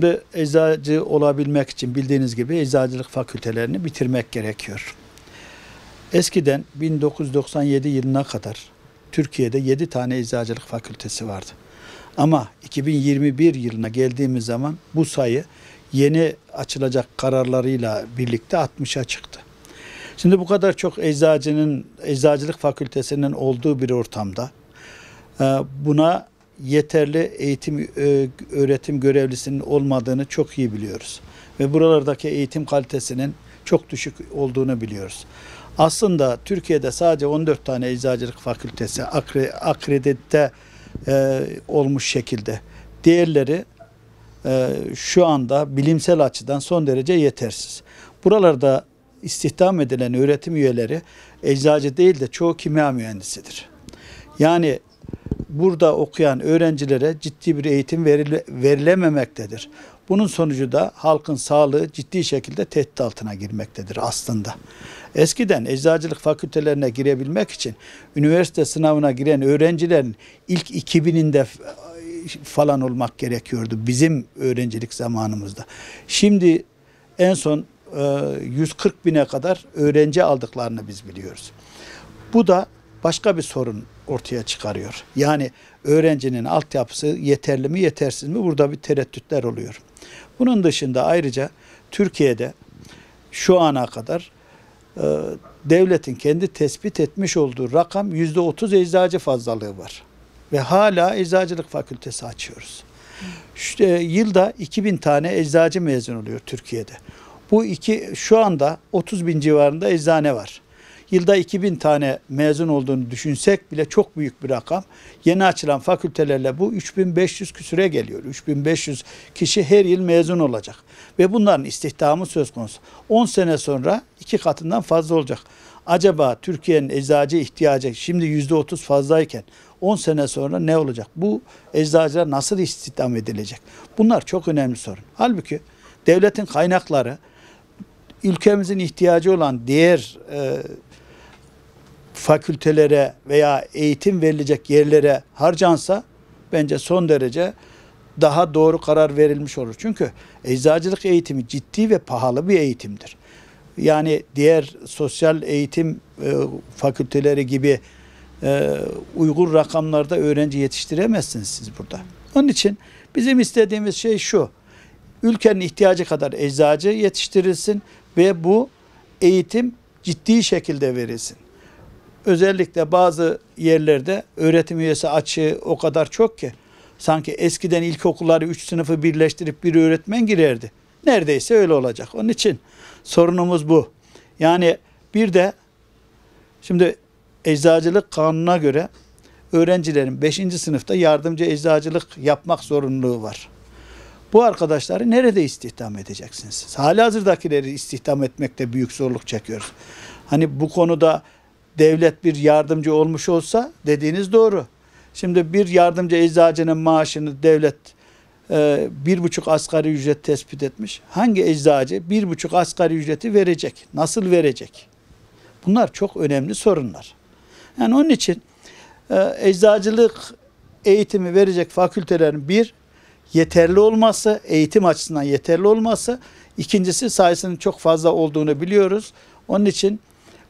Şimdi eczacı olabilmek için bildiğiniz gibi eczacılık fakültelerini bitirmek gerekiyor. Eskiden 1997 yılına kadar Türkiye'de 7 tane eczacılık fakültesi vardı. Ama 2021 yılına geldiğimiz zaman bu sayı yeni açılacak kararlarıyla birlikte 60'a çıktı. Şimdi bu kadar çok eczacının eczacılık fakültesinin olduğu bir ortamda e, buna yeterli eğitim e, öğretim görevlisinin olmadığını çok iyi biliyoruz. Ve buralardaki eğitim kalitesinin çok düşük olduğunu biliyoruz. Aslında Türkiye'de sadece 14 tane eczacılık fakültesi akre, akredite e, olmuş şekilde. Diğerleri e, şu anda bilimsel açıdan son derece yetersiz. Buralarda istihdam edilen öğretim üyeleri eczacı değil de çoğu kimya mühendisidir. Yani burada okuyan öğrencilere ciddi bir eğitim verile, verilememektedir. Bunun sonucu da halkın sağlığı ciddi şekilde tehdit altına girmektedir aslında. Eskiden eczacılık fakültelerine girebilmek için üniversite sınavına giren öğrencilerin ilk 2000'inde falan olmak gerekiyordu bizim öğrencilik zamanımızda. Şimdi en son 140 e, bine kadar öğrenci aldıklarını biz biliyoruz. Bu da başka bir sorun ortaya çıkarıyor. Yani öğrencinin altyapısı yeterli mi yetersiz mi burada bir tereddütler oluyor. Bunun dışında ayrıca Türkiye'de şu ana kadar e, devletin kendi tespit etmiş olduğu rakam yüzde otuz eczacı fazlalığı var. Ve hala eczacılık fakültesi açıyoruz. Şu, e, yılda 2000 tane eczacı mezun oluyor Türkiye'de. Bu iki şu anda 30 bin civarında eczane var. Yılda 2000 tane mezun olduğunu düşünsek bile çok büyük bir rakam. Yeni açılan fakültelerle bu 3500 küsüre geliyor. 3500 kişi her yıl mezun olacak. Ve bunların istihdamı söz konusu. 10 sene sonra iki katından fazla olacak. Acaba Türkiye'nin eczacı ihtiyacı şimdi %30 fazlayken 10 sene sonra ne olacak? Bu eczacılar nasıl istihdam edilecek? Bunlar çok önemli sorun. Halbuki devletin kaynakları ülkemizin ihtiyacı olan diğer e, fakültelere veya eğitim verilecek yerlere harcansa bence son derece daha doğru karar verilmiş olur. Çünkü eczacılık eğitimi ciddi ve pahalı bir eğitimdir. Yani diğer sosyal eğitim e, fakülteleri gibi e, uygun rakamlarda öğrenci yetiştiremezsiniz siz burada. Onun için bizim istediğimiz şey şu. Ülkenin ihtiyacı kadar eczacı yetiştirilsin ve bu eğitim ciddi şekilde verilsin. Özellikle bazı yerlerde öğretim üyesi açığı o kadar çok ki sanki eskiden ilkokulları üç sınıfı birleştirip bir öğretmen girerdi. Neredeyse öyle olacak. Onun için sorunumuz bu. Yani bir de şimdi eczacılık kanununa göre öğrencilerin 5. sınıfta yardımcı eczacılık yapmak zorunluluğu var. Bu arkadaşları nerede istihdam edeceksiniz? Hali hazırdakileri istihdam etmekte büyük zorluk çekiyoruz. Hani bu konuda devlet bir yardımcı olmuş olsa dediğiniz doğru. Şimdi bir yardımcı eczacının maaşını devlet e, bir buçuk asgari ücret tespit etmiş. Hangi eczacı bir buçuk asgari ücreti verecek? Nasıl verecek? Bunlar çok önemli sorunlar. Yani onun için e, eczacılık eğitimi verecek fakültelerin bir yeterli olması, eğitim açısından yeterli olması. İkincisi sayısının çok fazla olduğunu biliyoruz. Onun için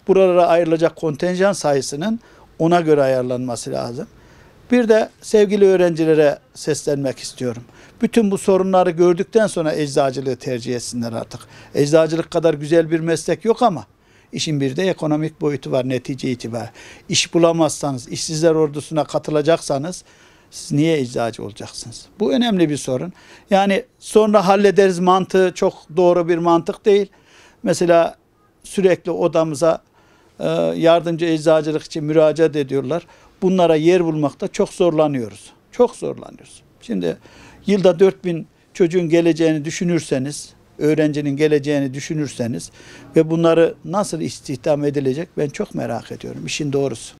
buralara ayrılacak kontenjan sayısının ona göre ayarlanması lazım. Bir de sevgili öğrencilere seslenmek istiyorum. Bütün bu sorunları gördükten sonra eczacılığı tercih etsinler artık. Eczacılık kadar güzel bir meslek yok ama işin bir de ekonomik boyutu var netice itibar. İş bulamazsanız, işsizler ordusuna katılacaksanız siz niye eczacı olacaksınız? Bu önemli bir sorun. Yani sonra hallederiz mantığı çok doğru bir mantık değil. Mesela sürekli odamıza e, yardımcı eczacılık için müracaat ediyorlar. Bunlara yer bulmakta çok zorlanıyoruz. Çok zorlanıyoruz. Şimdi yılda 4000 çocuğun geleceğini düşünürseniz, öğrencinin geleceğini düşünürseniz ve bunları nasıl istihdam edilecek ben çok merak ediyorum işin doğrusu.